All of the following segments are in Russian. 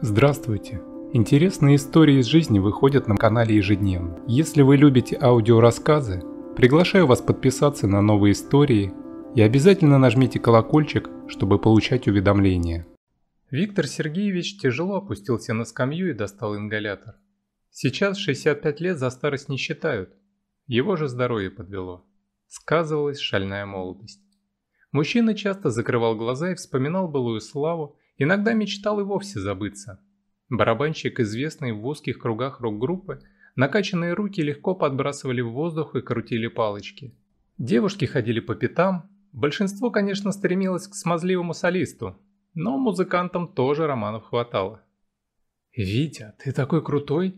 Здравствуйте! Интересные истории из жизни выходят на канале ежедневно. Если вы любите аудиорассказы, приглашаю вас подписаться на новые истории и обязательно нажмите колокольчик, чтобы получать уведомления. Виктор Сергеевич тяжело опустился на скамью и достал ингалятор. Сейчас 65 лет за старость не считают. Его же здоровье подвело. Сказывалась шальная молодость. Мужчина часто закрывал глаза и вспоминал былую славу, Иногда мечтал и вовсе забыться. Барабанщик, известный в узких кругах рок-группы, накачанные руки легко подбрасывали в воздух и крутили палочки. Девушки ходили по пятам, большинство, конечно, стремилось к смазливому солисту, но музыкантам тоже романов хватало. «Витя, ты такой крутой!»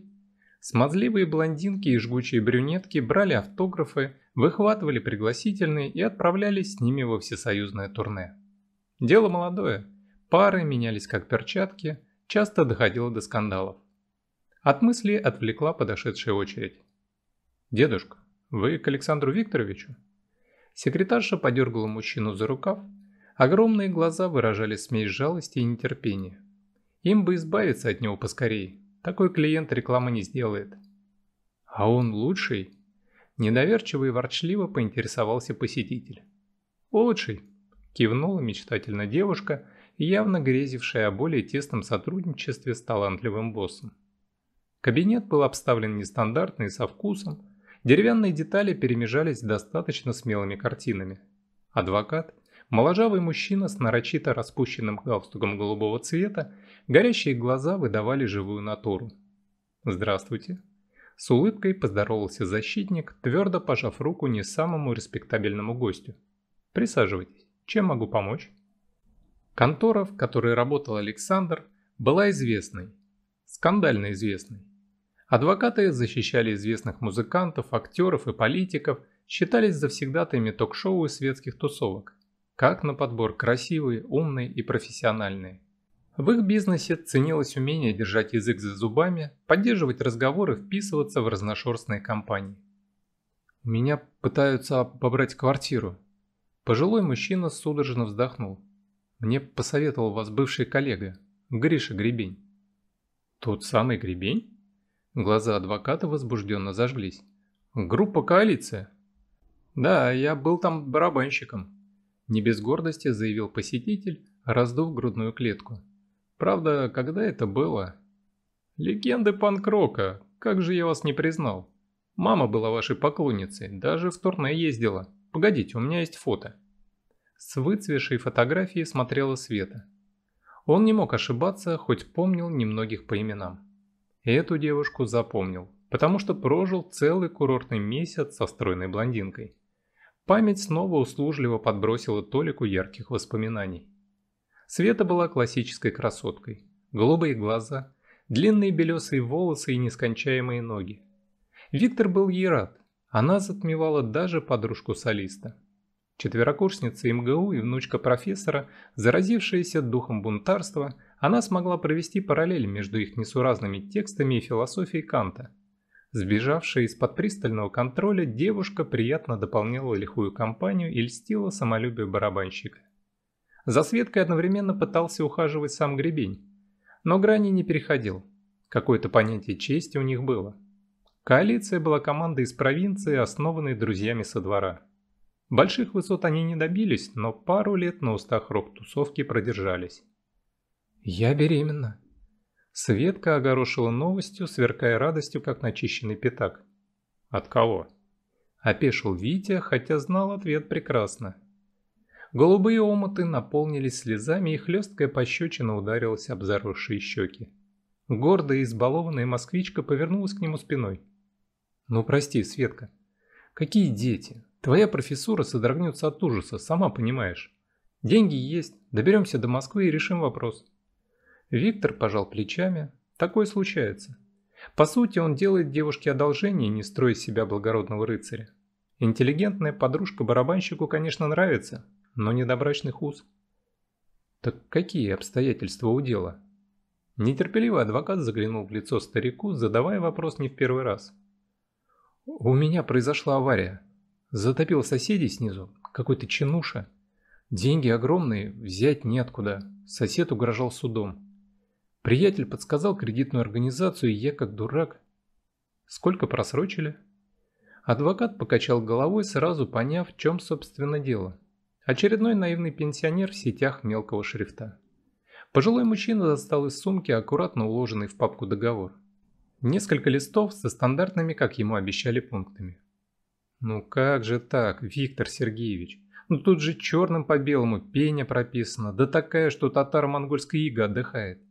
Смазливые блондинки и жгучие брюнетки брали автографы, выхватывали пригласительные и отправлялись с ними во всесоюзное турне. Дело молодое – Пары менялись как перчатки, часто доходило до скандалов. От мысли отвлекла подошедшая очередь. «Дедушка, вы к Александру Викторовичу?» Секретарша подергала мужчину за рукав. Огромные глаза выражали смесь жалости и нетерпения. Им бы избавиться от него поскорее. Такой клиент рекламы не сделает. А он лучший? Недоверчиво и ворчливо поинтересовался посетитель. Лучший, кивнула мечтательно девушка явно грезившая о более тесном сотрудничестве с талантливым боссом. Кабинет был обставлен нестандартно и со вкусом, деревянные детали перемежались достаточно смелыми картинами. Адвокат, моложавый мужчина с нарочито распущенным галстуком голубого цвета, горящие глаза выдавали живую натуру. «Здравствуйте», с улыбкой поздоровался защитник, твердо пожав руку не самому респектабельному гостю. «Присаживайтесь. Чем могу помочь?» Контора, в которой работал Александр, была известной, скандально известной. Адвокаты защищали известных музыкантов, актеров и политиков, считались завсегдатами ток-шоу и светских тусовок. Как на подбор красивые, умные и профессиональные. В их бизнесе ценилось умение держать язык за зубами, поддерживать разговоры, вписываться в разношерстные компании. «Меня пытаются обобрать квартиру». Пожилой мужчина судорожно вздохнул. Мне посоветовал вас бывший коллега, Гриша Гребень. Тот самый Гребень? Глаза адвоката возбужденно зажглись. Группа «Коалиция». Да, я был там барабанщиком. Не без гордости заявил посетитель, раздув грудную клетку. Правда, когда это было? Легенды панк-рока, как же я вас не признал. Мама была вашей поклонницей, даже в турне ездила. Погодите, у меня есть фото с выцветшей фотографии смотрела Света. Он не мог ошибаться, хоть помнил немногих по именам. эту девушку запомнил, потому что прожил целый курортный месяц со стройной блондинкой. Память снова услужливо подбросила Толику ярких воспоминаний. Света была классической красоткой. Голубые глаза, длинные белесые волосы и нескончаемые ноги. Виктор был ей рад. Она затмевала даже подружку солиста четверокурсница МГУ и внучка профессора, заразившаяся духом бунтарства, она смогла провести параллель между их несуразными текстами и философией Канта. Сбежавшая из-под пристального контроля, девушка приятно дополняла лихую компанию и льстила самолюбие барабанщика. За Светкой одновременно пытался ухаживать сам Гребень, но грани не переходил. Какое-то понятие чести у них было. Коалиция была командой из провинции, основанной друзьями со двора. Больших высот они не добились, но пару лет на устах рок-тусовки продержались. «Я беременна». Светка огорошила новостью, сверкая радостью, как начищенный пятак. «От кого?» Опешил Витя, хотя знал ответ прекрасно. Голубые омуты наполнились слезами, и хлесткая пощечина ударилась об заросшие щеки. Гордая и избалованная москвичка повернулась к нему спиной. «Ну прости, Светка, какие дети? Твоя профессура содрогнется от ужаса, сама понимаешь. Деньги есть, доберемся до Москвы и решим вопрос. Виктор пожал плечами. Такое случается. По сути, он делает девушке одолжение, не строя себя благородного рыцаря. Интеллигентная подружка барабанщику, конечно, нравится, но не до уз. Так какие обстоятельства у дела? Нетерпеливый адвокат заглянул в лицо старику, задавая вопрос не в первый раз. «У меня произошла авария. Затопил соседей снизу, какой-то чинуша. Деньги огромные, взять неоткуда. Сосед угрожал судом. Приятель подсказал кредитную организацию, и я как дурак. Сколько просрочили? Адвокат покачал головой, сразу поняв, в чем собственно дело. Очередной наивный пенсионер в сетях мелкого шрифта. Пожилой мужчина достал из сумки аккуратно уложенный в папку договор. Несколько листов со стандартными, как ему обещали, пунктами. Ну как же так, Виктор Сергеевич? Ну тут же черным по белому пеня прописана, да такая, что татаро-монгольская ига отдыхает.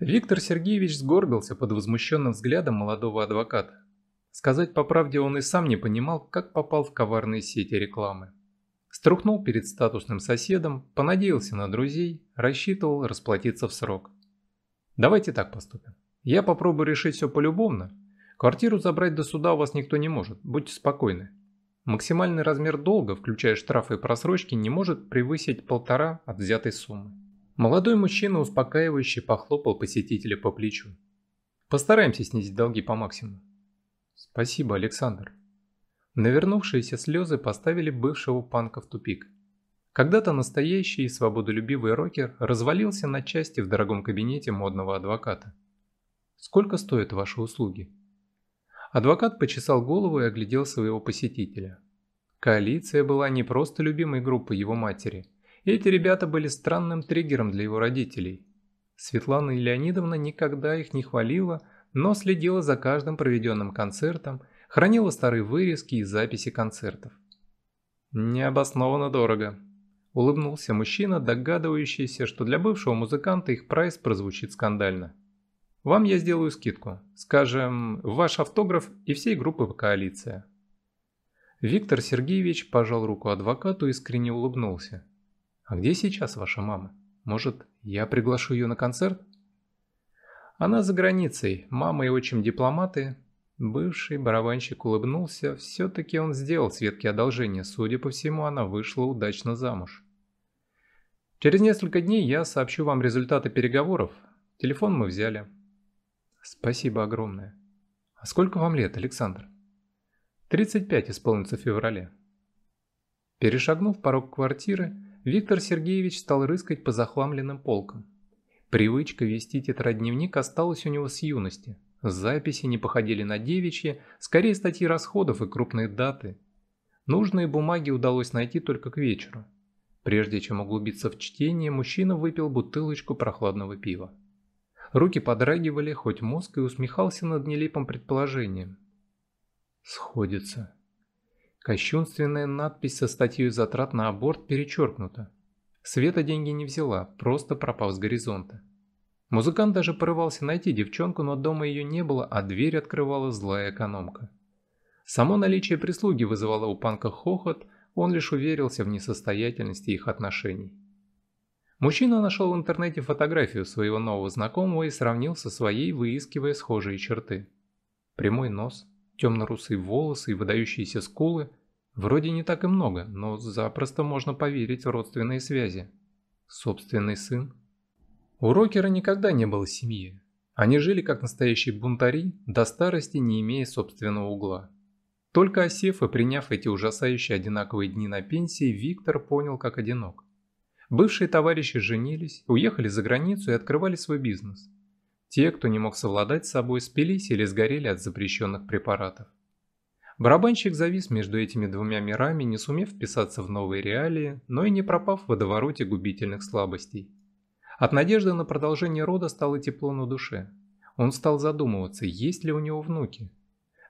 Виктор Сергеевич сгорбился под возмущенным взглядом молодого адвоката. Сказать по правде, он и сам не понимал, как попал в коварные сети рекламы. Струхнул перед статусным соседом, понадеялся на друзей, рассчитывал расплатиться в срок. Давайте так поступим. Я попробую решить все полюбовно, Квартиру забрать до суда у вас никто не может, будьте спокойны. Максимальный размер долга, включая штрафы и просрочки, не может превысить полтора от взятой суммы. Молодой мужчина успокаивающе похлопал посетителя по плечу. Постараемся снизить долги по максимуму. Спасибо, Александр. Навернувшиеся слезы поставили бывшего панка в тупик. Когда-то настоящий и свободолюбивый рокер развалился на части в дорогом кабинете модного адвоката. Сколько стоят ваши услуги? Адвокат почесал голову и оглядел своего посетителя. Коалиция была не просто любимой группой его матери. Эти ребята были странным триггером для его родителей. Светлана Леонидовна никогда их не хвалила, но следила за каждым проведенным концертом, хранила старые вырезки и записи концертов. «Необоснованно дорого», – улыбнулся мужчина, догадывающийся, что для бывшего музыканта их прайс прозвучит скандально. Вам я сделаю скидку. Скажем, ваш автограф и всей группы коалиция. Виктор Сергеевич пожал руку адвокату и искренне улыбнулся. «А где сейчас ваша мама? Может, я приглашу ее на концерт?» «Она за границей. Мама и отчим дипломаты». Бывший барабанщик улыбнулся. Все-таки он сделал Светке одолжения. Судя по всему, она вышла удачно замуж. «Через несколько дней я сообщу вам результаты переговоров. Телефон мы взяли». Спасибо огромное. А сколько вам лет, Александр? 35 исполнится в феврале. Перешагнув порог квартиры, Виктор Сергеевич стал рыскать по захламленным полкам. Привычка вести тетрадь-дневник осталась у него с юности. Записи не походили на девичьи, скорее статьи расходов и крупные даты. Нужные бумаги удалось найти только к вечеру. Прежде чем углубиться в чтение, мужчина выпил бутылочку прохладного пива. Руки подрагивали, хоть мозг и усмехался над нелепым предположением. Сходится. Кощунственная надпись со статьей затрат на аборт перечеркнута. Света деньги не взяла, просто пропав с горизонта. Музыкант даже порывался найти девчонку, но дома ее не было, а дверь открывала злая экономка. Само наличие прислуги вызывало у панка хохот, он лишь уверился в несостоятельности их отношений. Мужчина нашел в интернете фотографию своего нового знакомого и сравнил со своей, выискивая схожие черты. Прямой нос, темно-русые волосы и выдающиеся скулы вроде не так и много, но запросто можно поверить в родственные связи. Собственный сын. У Рокера никогда не было семьи. Они жили как настоящие бунтари, до старости не имея собственного угла. Только осев и приняв эти ужасающие одинаковые дни на пенсии, Виктор понял, как одинок. Бывшие товарищи женились, уехали за границу и открывали свой бизнес. Те, кто не мог совладать с собой, спились или сгорели от запрещенных препаратов. Барабанщик завис между этими двумя мирами, не сумев вписаться в новые реалии, но и не пропав в водовороте губительных слабостей. От надежды на продолжение рода стало тепло на душе. Он стал задумываться, есть ли у него внуки.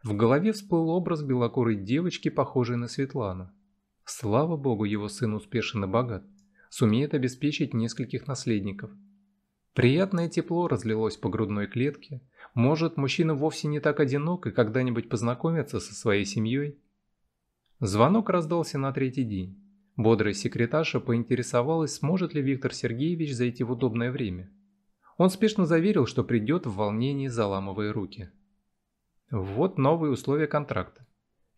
В голове всплыл образ белокурой девочки, похожей на Светлану. Слава богу, его сын успешен и богат сумеет обеспечить нескольких наследников. Приятное тепло разлилось по грудной клетке. Может, мужчина вовсе не так одинок и когда-нибудь познакомится со своей семьей? Звонок раздался на третий день. Бодрая секретарша поинтересовалась, сможет ли Виктор Сергеевич зайти в удобное время. Он спешно заверил, что придет в волнении, заламывая руки. Вот новые условия контракта.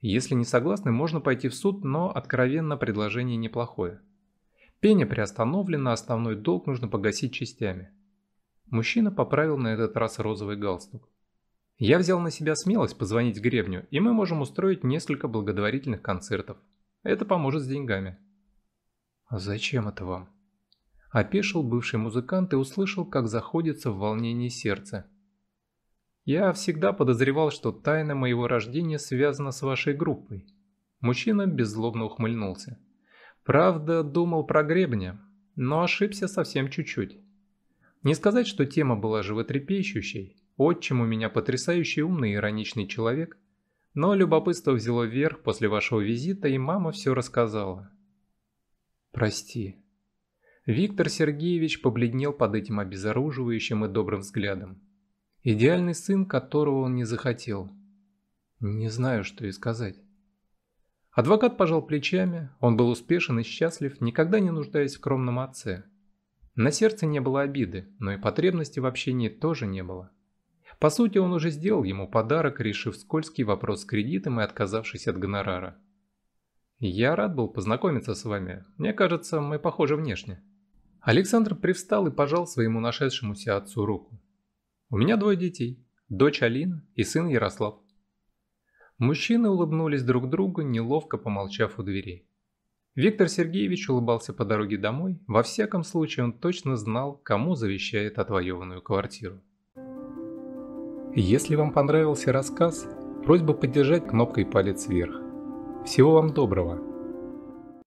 Если не согласны, можно пойти в суд, но откровенно предложение неплохое. Пение приостановлено, основной долг нужно погасить частями. Мужчина поправил на этот раз розовый галстук. Я взял на себя смелость позвонить гребню, и мы можем устроить несколько благотворительных концертов. Это поможет с деньгами. А зачем это вам? Опешил бывший музыкант и услышал, как заходится в волнении сердце. Я всегда подозревал, что тайна моего рождения связана с вашей группой. Мужчина беззлобно ухмыльнулся. Правда, думал про гребня, но ошибся совсем чуть-чуть. Не сказать, что тема была животрепещущей. Отчим у меня потрясающий умный и ироничный человек. Но любопытство взяло вверх после вашего визита, и мама все рассказала. Прости. Виктор Сергеевич побледнел под этим обезоруживающим и добрым взглядом. Идеальный сын, которого он не захотел. Не знаю, что и сказать. Адвокат пожал плечами, он был успешен и счастлив, никогда не нуждаясь в кромном отце. На сердце не было обиды, но и потребности в общении тоже не было. По сути, он уже сделал ему подарок, решив скользкий вопрос с кредитом и отказавшись от гонорара. «Я рад был познакомиться с вами. Мне кажется, мы похожи внешне». Александр привстал и пожал своему нашедшемуся отцу руку. «У меня двое детей. Дочь Алина и сын Ярослав. Мужчины улыбнулись друг другу, неловко помолчав у дверей. Виктор Сергеевич улыбался по дороге домой, во всяком случае он точно знал, кому завещает отвоеванную квартиру. Если вам понравился рассказ, просьба поддержать кнопкой палец вверх. Всего вам доброго!